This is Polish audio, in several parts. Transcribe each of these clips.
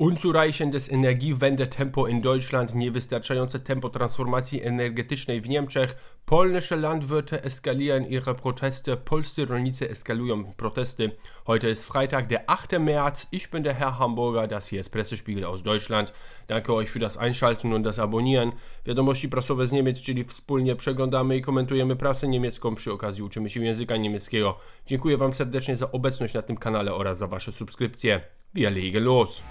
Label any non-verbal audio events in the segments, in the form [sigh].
Unzureichendes Energiewendetempo in Deutschland, niewystarczające tempo transformacji energetycznej w Niemczech, polnische Landwirte eskalieren ihre Proteste, polscy rolnicy eskalieren Proteste. Heute ist Freitag, der 8. März. Ich bin der Herr Hamburger, das hier ist Pressespiegel aus Deutschland. Danke euch für das Einschalten und das Abonnieren. Wiadomości prasowe z Niemiec, czyli wspólnie przeglądamy i komentujemy prasę niemiecką, przy okazji uczymy się języka niemieckiego. Dziękuję Wam serdecznie za obecność na tym kanale oraz za Wasze subskrypcje. Wir legen los.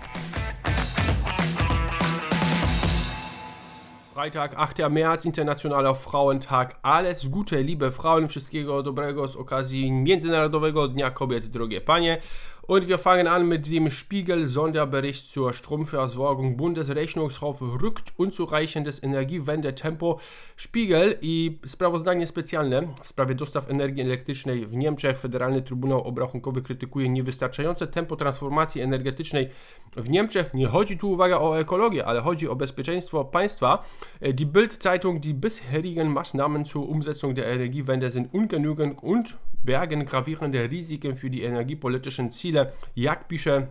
Freitag, 8 März, Internationaler Frauentag. Alles Gute, liebe Frauen, wszystkiego dobrego z okazji Międzynarodowego Dnia Kobiet, drogie panie. Und wir fangen an mit dem Spiegel-Sonderbericht zur Stromversorgung. Bundesrechnungshof rückt unzureichendes Energiewendetempo. Spiegel i sprawozdanie specjalne w sprawie dostaw energii elektrycznej w Niemczech. Federalny Trybunał Obrachunkowy krytykuje niewystarczające tempo transformacji energetycznej w Niemczech. Nie chodzi tu, uwaga, o ekologię, ale chodzi o bezpieczeństwo państwa. Die Bild-Zeitung, die bisherigen Maßnahmen zur Umsetzung der Energiewende sind ungenügend und Bergen gravierende Risiken für die energiepolitischen Ziele, Jagdbücher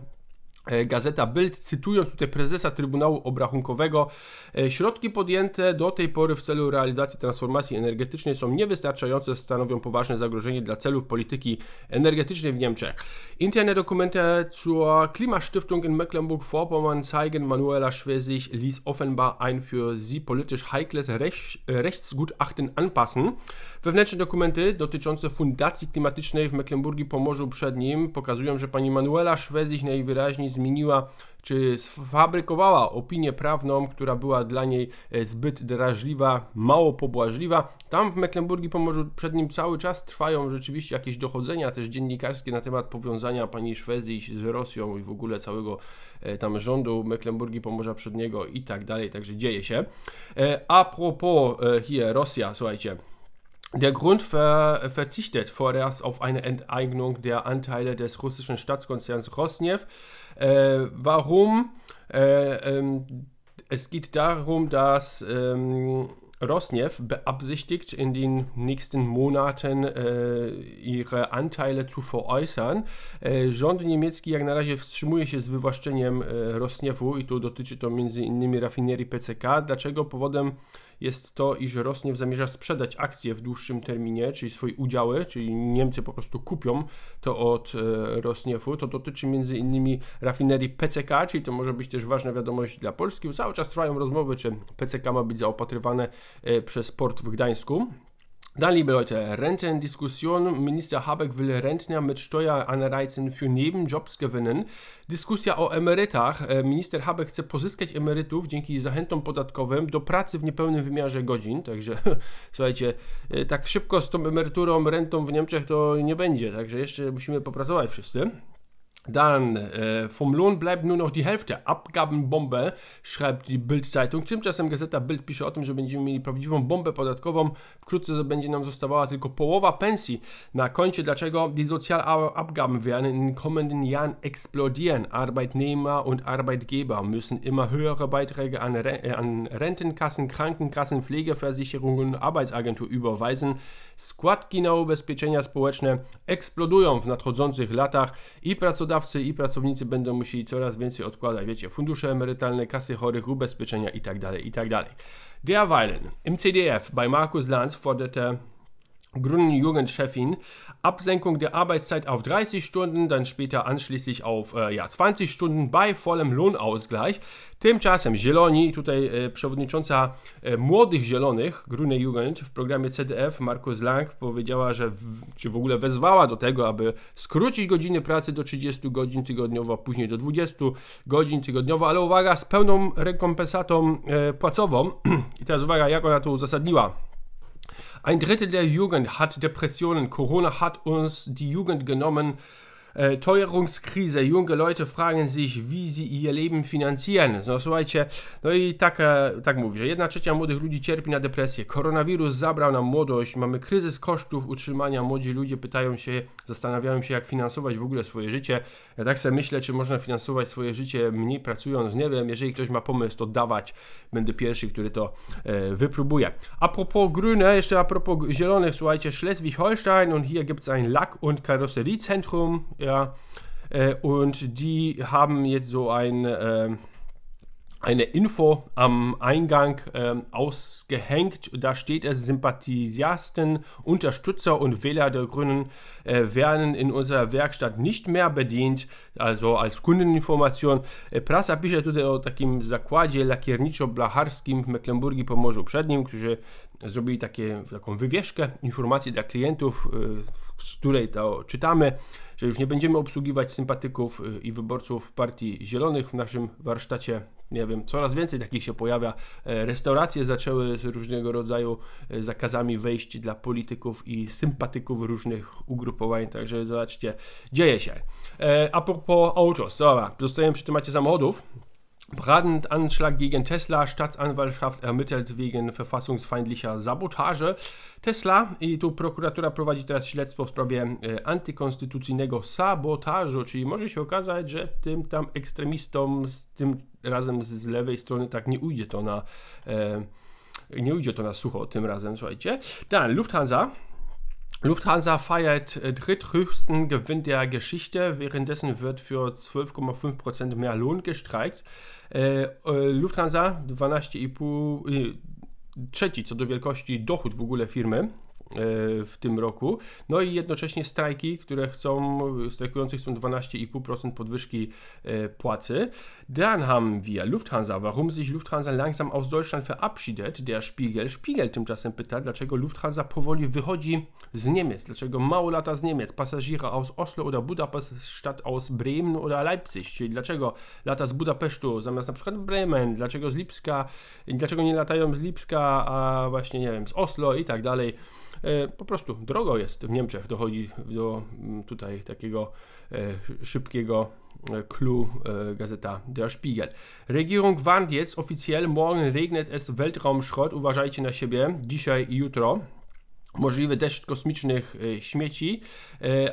E, Gazeta Bild, cytując tutaj prezesa Trybunału Obrachunkowego, e, środki podjęte do tej pory w celu realizacji transformacji energetycznej są niewystarczające, stanowią poważne zagrożenie dla celów polityki energetycznej w Niemczech. Interne dokumenty zur Klimastiftung in Mecklenburg-Vorpommern zeigen Manuela Schwesig ließ offenbar ein für sie politisch heikles Rech Rechtsgutachten anpassen. Wewnętrzne dokumenty dotyczące fundacji klimatycznej w Mecklenburgii Pomorzu nim pokazują, że pani Manuela Schwesig najwyraźniej zmieniła czy sfabrykowała opinię prawną, która była dla niej e, zbyt drażliwa, mało pobłażliwa. Tam w Mecklenburgii Pomorzu przed nim cały czas trwają rzeczywiście jakieś dochodzenia też dziennikarskie na temat powiązania pani Szwecji z Rosją i w ogóle całego e, tam rządu Mecklenburgii Pomorza Przedniego i tak dalej, także dzieje się. E, a propos hier, Rosja, słuchajcie, Der Grund ver, verzichtet vorerst auf eine Enteignung der Anteile des russischen Staatskonzerns Rosneft. Äh, warum? Äh, ähm, es geht darum, dass ähm, Rosneft beabsichtigt, in den nächsten Monaten äh, ihre Anteile zu veräußern. E, rząd niemiecki jak na razie wstrzymuje się z wywłaszczeniem e, Rosniefu i tu dotyczy to m.in. rafinerii PCK. Dlaczego? Powodem jest to, iż Rosniew zamierza sprzedać akcje w dłuższym terminie, czyli swoje udziały, czyli Niemcy po prostu kupią to od e, Rosniewu. To dotyczy między innymi rafinerii PCK, czyli to może być też ważna wiadomość dla Polski. Cały czas trwają rozmowy, czy PCK ma być zaopatrywane e, przez port w Gdańsku. Dann, liebe Leute, Rentendiskussion. Minister Habeck will Rentner mit Steueranreizen für Nebenjobs gewinnen. Dyskusja o emerytach. E, minister Habeck chce pozyskać emerytów dzięki zachętom podatkowym do pracy w niepełnym wymiarze godzin. Także [laughs] słuchajcie, e, tak szybko z tą emeryturą, rentą w Niemczech to nie będzie. Także jeszcze musimy popracować wszyscy. Dann äh, vom Lohn bleibt nur noch die Hälfte. Abgabenbombe, schreibt die Bildzeitung. zeitung Tymczasem gazeta Bild pisze o tym, że będziemy mieli prawdziwą bombę podatkową. Wkrótce będzie nam zostawała tylko połowa pensji na koncie. Dlaczego? Die Sozialabgaben werden in den kommenden Jahren explodieren. Arbeitnehmer und Arbeitgeber müssen immer höhere Beiträge an, Re äh, an Rentenkassen, Krankenkassen, Pflegeversicherungen und Arbeitsagentur überweisen. Składki na ubezpieczenia społeczne eksplodują w nadchodzących latach i pracodawcy pracodawcy i pracownicy będą musieli coraz więcej odkładać, wiecie, fundusze emerytalne, kasy chorych, ubezpieczenia itd., tak itd. Tak Der Weilen, im CDF by Markus Lanz forderte gründen Jürgen Absenkung der Arbeitszeit auf 30 Stunden, dann später anschließend auf äh, ja, 20 Stunden bei vollem Lohnausgleich. Tymczasem Zieloni, tutaj e, przewodnicząca e, Młodych Zielonych, Grüne Jugend w programie CDF, Markus Lang powiedziała, że w, czy w ogóle wezwała do tego, aby skrócić godziny pracy do 30 godzin tygodniowo, później do 20 godzin tygodniowo, ale uwaga, z pełną rekompensatą e, płacową. [clears throat] I teraz uwaga, jak ona to uzasadniła. Ein Drittel der Jugend hat Depressionen. Corona hat uns die Jugend genommen. e, Teuerungskrise. Junge Leute fragen sich, wie sie ihr Leben finanzieren. No słuchajcie, no i tak, e, tak mówi, że jedna trzecia młodych ludzi cierpi na depresję. Koronawirus zabrał nam młodość, mamy kryzys kosztów utrzymania. Młodzi ludzie pytają się, zastanawiają się, jak finansować w ogóle swoje życie. Ja tak sobie myślę, czy można finansować swoje życie mniej pracując. Nie wiem, jeżeli ktoś ma pomysł, to dawać. Będę pierwszy, który to e, wypróbuje. A propos Grüne, jeszcze a propos Zielonych, słuchajcie, Schleswig-Holstein und hier gibt es ein Lack- und Karosseriezentrum. E, ja. Äh, und die haben jetzt so ein, äh, eine Info am Eingang äh, ausgehängt. Da steht es, Sympathisasten, Unterstützer und Wähler der Grünen äh, werden in unserer Werkstatt nicht mehr bedient. Also als Kundeninformation. Äh, prasa pisze tutaj o takim zakładzie lakierniczo-blacharskim w Mecklenburgii Pomorzu Przednim, którzy zrobili takie, taką wywieszkę, informacji dla klientów, z której to czytamy. że już nie będziemy obsługiwać sympatyków y, i wyborców Partii Zielonych w naszym warsztacie. Nie wiem, coraz więcej takich się pojawia. E, restauracje zaczęły z różnego rodzaju e, zakazami wejść dla polityków i sympatyków różnych ugrupowań, także zobaczcie, dzieje się. E, a propos autos, dobra, zostajemy przy temacie samochodów. Brandanschlag gegen Tesla. Staatsanwaltschaft ermittelt wegen verfassungsfeindlicher Sabotage. Tesla. I tu prokuratura prowadzi teraz śledztwo w sprawie e, antykonstytucyjnego sabotażu, czyli może się okazać, że tym tam ekstremistom, tym razem z lewej strony, tak nie ujdzie to na. E, nie ujdzie to na sucho tym razem, słuchajcie. ten Lufthansa Lufthansa feiert äh, dritthöchsten Gewinn der Geschichte. Währenddessen wird für 12,5% mehr Lohn gestreikt. E, e, Lufthansa 12,5 i trzeci co do wielkości dochód w ogóle firmy E, w tym roku. No i jednocześnie strajki, które chcą, strajkujących są 12,5% podwyżki e, płacy. Dann haben wir Lufthansa. Warum sich Lufthansa langsam aus Deutschland verabschiedet? Der Spiegel. Spiegel tymczasem pyta, dlaczego Lufthansa powoli wychodzi z Niemiec, dlaczego mało lata z Niemiec. pasażera aus Oslo oder Budapest statt aus Bremen oder Leipzig. Czyli dlaczego lata z Budapesztu zamiast na przykład w Bremen, dlaczego z Lipska, dlaczego nie latają z Lipska, a właśnie nie wiem, z Oslo i tak dalej. E, po prostu drogo jest w Niemczech, dochodzi do mm, tutaj takiego e, szybkiego Clou, e, Gazeta Der Spiegel. Regierung warnt jetzt offiziell, morgen regnet es Weltraumschrott, uważajcie na siebie, dzisiaj i jutro. Możliwy deszcz kosmicznych śmieci.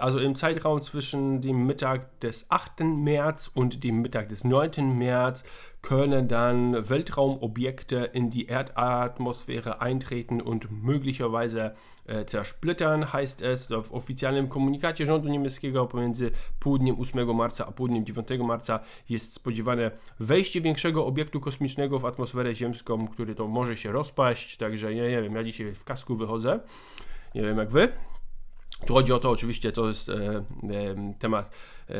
also im Zeitraum zwischen dem Mittag des 8. März und dem Mittag des 9. März können dann Weltraumobjekte in die Erdatmosphäre eintreten und möglicherweise e, zersplittern, heißt es w oficjalnym komunikacie rządu niemieckiego pomiędzy południem 8 marca a południem 9 marca jest spodziewane wejście większego obiektu kosmicznego w atmosferę ziemską, który to może się rozpaść, także nie, nie wiem, ja dzisiaj w kasku wychodzę, nie wiem jak wy. Tu chodzi o to, oczywiście to jest e, e, temat e,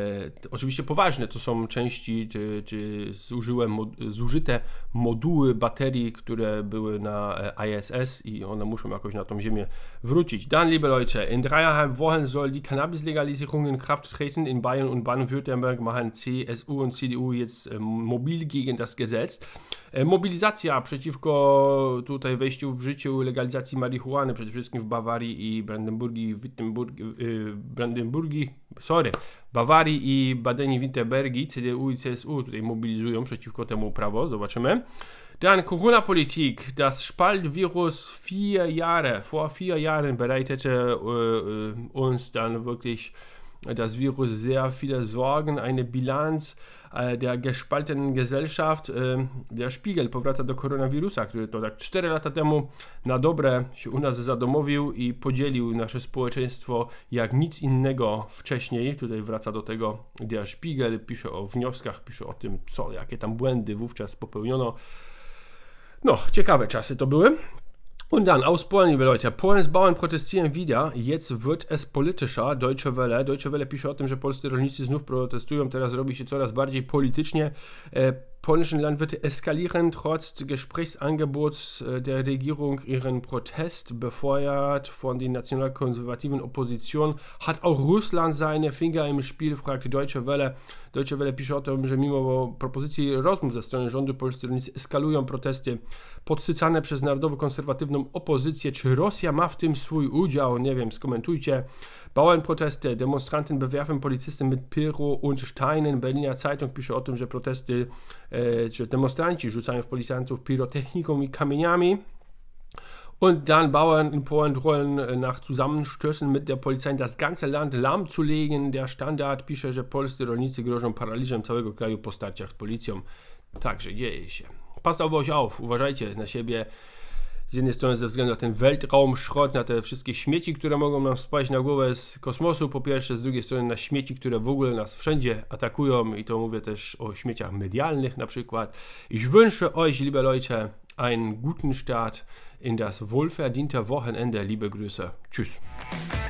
oczywiście poważny, to są części czy, czy zużyłem, mod, zużyte moduły baterii, które były na e, ISS i one muszą jakoś na tą ziemię wrócić. Dann, liebe Leute, in dreieinhalb Wochen soll die Cannabis-Legalisierung in Kraft treten. In Bayern und Baden-Württemberg machen CSU und CDU jetzt e, mobil gegen das Gesetz. E, mobilizacja przeciwko tutaj wejściu w życiu legalizacji marihuany, przede wszystkim w Bawarii i Brandenburgii, tym Brandenburgi, y, Brandenburgi sorry, Bawarii i badeni winterbergi, CDU i CSU tutaj mobilizują przeciwko temu prawo, zobaczymy. Dann Corona-Politik, das Spaltvirus vier Jahre, vor vier Jahren bereitete äh, äh, uns dann wirklich das Virus sehr viele Sorgen, eine Bilanz e, der gespaltenen Gesellschaft. E, der Spiegel powraca do koronawirusa, który to tak 4 lata temu na dobre się u nas zadomowił i podzielił nasze społeczeństwo jak nic innego wcześniej. Tutaj wraca do tego Der Spiegel, pisze o wnioskach, pisze o tym, co, jakie tam błędy wówczas popełniono. No, ciekawe czasy to były. Und dann aus Polen, liebe Leute. Polens Bauern protestieren wieder. Jetzt wird es politischer. Deutsche Welle. Deutsche Welle pisze o tym, że polscy rolnicy znów protestują. Teraz robi się coraz bardziej politycznie. E, polnischen Landwirte eskalieren trotz Gesprächsangebots äh, der Regierung ihren Protest. Befeuert von den nationalkonservativen Opposition hat auch Russland seine Finger im Spiel, fragt die Deutsche Welle. Deutsche Welle pisze o äh, że mimo propozycji rozmów ze strony rządu polscy eskalują protesty podsycane przez narodowo-konserwatywną opozycję. Czy Rosja ma w tym swój udział? Nie wiem, skomentujcie. Bauernproteste, Demonstranten bewerfen Polizisten mit Pyro und Steinen. Berliner Zeitung pisze o tym, że protesty, czy äh, demonstranci rzucają w policjantów pirotechniką i kamieniami. Und dann Bauern in Polen drohen äh, nach Zusammenstößen mit der Polizei das ganze Land lahmzulegen. Der Standard pisze, że polscy rolnicy grożą paraliżem całego kraju po starciach z policją. Także dzieje się. Passt auf euch auf, uważajcie na siebie. z jednej strony ze względu na ten Weltraumschrott, na te wszystkie śmieci, które mogą nam spaść na głowę z kosmosu po pierwsze, z drugiej strony na śmieci, które w ogóle nas wszędzie atakują i to mówię też o śmieciach medialnych na przykład. Ich wünsche euch, liebe Leute, einen guten Start in das wohlverdiente Wochenende. Liebe Grüße. Tschüss.